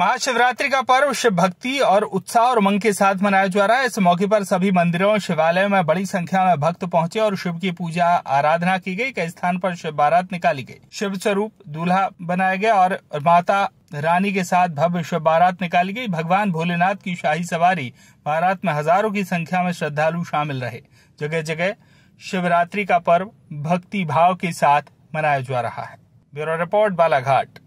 महाशिवरात्रि का पर्व शिव भक्ति और उत्साह और उमंग के साथ मनाया जा रहा है इस मौके पर सभी मंदिरों शिवालयों में बड़ी संख्या में भक्त पहुंचे और शिव की पूजा आराधना की गई कई स्थान पर शिव बारात निकाली गई शिव स्वरूप दूल्हा बनाया गया और माता रानी के साथ भव्य शिव बारात निकाली गई भगवान भोलेनाथ की शाही सवारी बारात में हजारों की संख्या में श्रद्धालु शामिल रहे जगह जगह शिवरात्रि का पर्व भक्ति भाव के साथ मनाया जा रहा है ब्यूरो रिपोर्ट बालाघाट